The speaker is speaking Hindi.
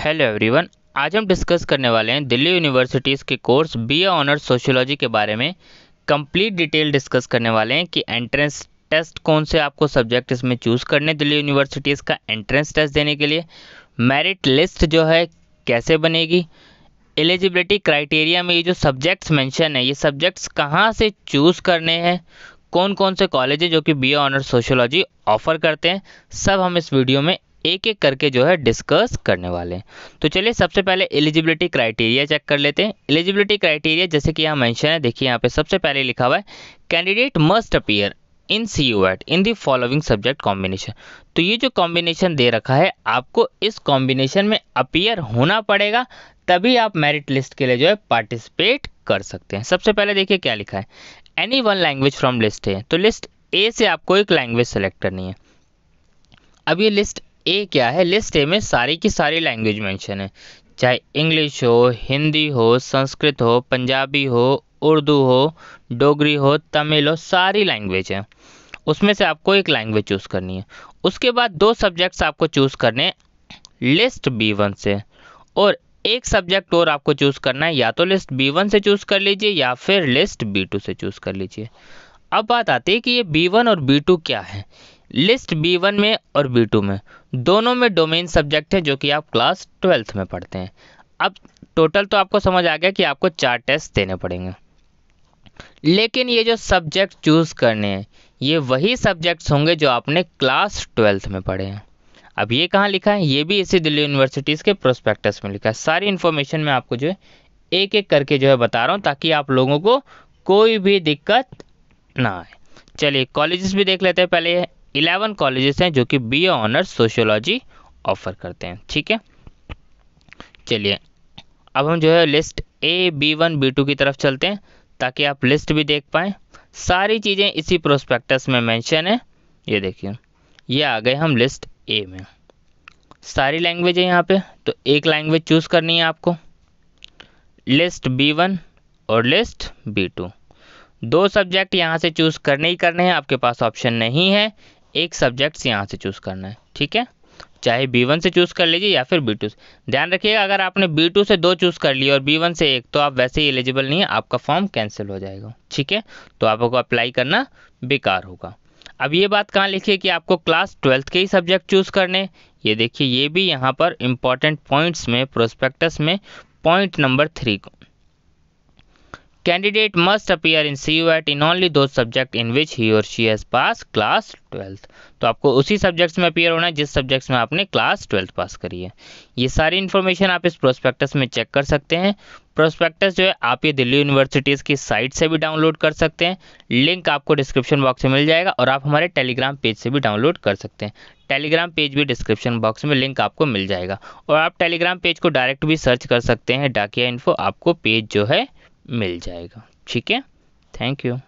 हेलो एवरीवन आज हम डिस्कस करने वाले हैं दिल्ली यूनिवर्सिटीज़ के course B A honours sociology के बारे में कंप्लीट डिटेल डिस्कस करने वाले हैं कि एंट्रेंस टेस्ट कौन से आपको सब्जेक्ट इसमें चूज़ करने दिल्ली यूनिवर्सिटीज़ का एंट्रेंस टेस्ट देने के लिए मेरिट लिस्ट जो है कैसे बनेगी एलिजिबिलिटी क्राइटेरिया में ये जो सब्जेक्ट्स मैंशन है ये सब्जेक्ट्स कहाँ से चूज़ करने हैं कौन कौन से कॉलेज है जो कि बी ऑनर्स सोशोलॉजी ऑफर करते हैं सब हम इस वीडियो में एक एक करके जो है डिस्कस करने वाले हैं तो चलिए सबसे पहले एलिजिबिलिटी क्राइटेरिया चेक कर लेते हैं एलिजिबिलिटी क्राइटेरिया जैसे कि यहाँ मैंशन है देखिए यहाँ पे सबसे पहले लिखा हुआ है candidate must appear in CUET in the following subject combination तो ये जो कॉम्बिनेशन दे रखा है आपको इस कॉम्बिनेशन में अपीयर होना पड़ेगा तभी आप मेरिट लिस्ट के लिए जो है पार्टिसिपेट कर सकते हैं सबसे पहले देखिए क्या लिखा है any one language from list है तो लिस्ट ए से आपको एक लैंग्वेज सेलेक्ट करनी है अब ये लिस्ट ए क्या है लिस्ट ए में सारी की सारी लैंग्वेज मेंशन है चाहे इंग्लिश हो हिंदी हो संस्कृत हो पंजाबी हो उर्दू हो डोगरी हो तमिल हो सारी लैंग्वेज है उसमें से आपको एक लैंग्वेज चूज़ करनी है उसके बाद दो सब्जेक्ट्स आपको चूज़ करने लिस्ट बी वन से और एक सब्जेक्ट और आपको चूज़ करना है या तो लिस्ट बी वन से चूज़ कर लीजिए या फिर लिस्ट बी टू से चूज़ कर लीजिए अब बात आती है कि ये बी वन और बी टू क्या है लिस्ट बी वन में और बी टू में दोनों में डोमेन सब्जेक्ट है जो कि आप क्लास ट्वेल्थ में पढ़ते हैं अब टोटल तो आपको समझ आ गया कि आपको चार टेस्ट देने पड़ेंगे लेकिन ये जो सब्जेक्ट चूज करने हैं ये वही सब्जेक्ट्स होंगे जो आपने क्लास ट्वेल्थ में पढ़े हैं अब ये कहाँ लिखा है ये भी इसी दिल्ली यूनिवर्सिटीज़ के प्रोस्पेक्टस में लिखा है सारी इन्फॉर्मेशन मैं आपको जो है एक एक करके जो है बता रहा हूँ ताकि आप लोगों को कोई भी दिक्कत ना आए चलिए कॉलेजेस भी देख लेते हैं पहले इलेवन कॉलेजेस हैं जो कि B A honours sociology offer करते हैं ठीक है चलिए अब हम जो है list A B one B two की तरफ चलते हैं ताकि आप लिस्ट भी देख पाएँ सारी चीज़ें इसी प्रोस्पेक्टस में मेंशन है ये देखिए ये आ गए हम लिस्ट ए में सारी लैंग्वेज है यहाँ पे तो एक लैंग्वेज चूज़ करनी है आपको लिस्ट बी वन और लिस्ट बी टू दो सब्जेक्ट यहाँ से चूज़ करने ही करने हैं आपके पास ऑप्शन नहीं है एक सब्जेक्ट यहाँ से चूज़ करना है ठीक है चाहे बी वन से चूज़ कर लीजिए या फिर बी टू से ध्यान रखिएगा अगर आपने बी टू से दो चूज़ कर लिए और बी वन से एक तो आप वैसे ही एलिजिबल नहीं है आपका फॉर्म कैंसिल हो जाएगा ठीक है तो आपको अप्लाई करना बेकार होगा अब ये बात कहाँ लिखिए कि आपको क्लास ट्वेल्थ के ही सब्जेक्ट चूज़ करने ये देखिए ये भी यहाँ पर इम्पॉर्टेंट पॉइंट्स में प्रोस्पेक्टस में पॉइंट नंबर थ्री को candidate must appear in CUET in only दो सब्जेक्ट इन विच ही और she has pass class twelfth तो आपको उसी सब्जेक्ट्स में अपियर होना है जिस सब्जेक्ट्स में आपने क्लास ट्वेल्थ पास करी है ये सारी इन्फॉर्मेशन आप इस प्रोस्पेक्टस में चेक कर सकते हैं प्रोस्पेक्टस जो है आप ये दिल्ली यूनिवर्सिटीज़ की साइट से भी डाउनलोड कर सकते हैं लिंक आपको डिस्क्रिप्शन बॉक्स में मिल जाएगा और आप हमारे टेलीग्राम पेज से भी डाउनलोड कर सकते हैं टेलीग्राम पेज भी डिस्क्रिप्शन बॉक्स में लिंक आपको मिल जाएगा और आप टेलीग्राम पेज को डायरेक्ट भी सर्च कर सकते हैं डाकिया इन्फो आपको पेज जो है मिल जाएगा ठीक है थैंक यू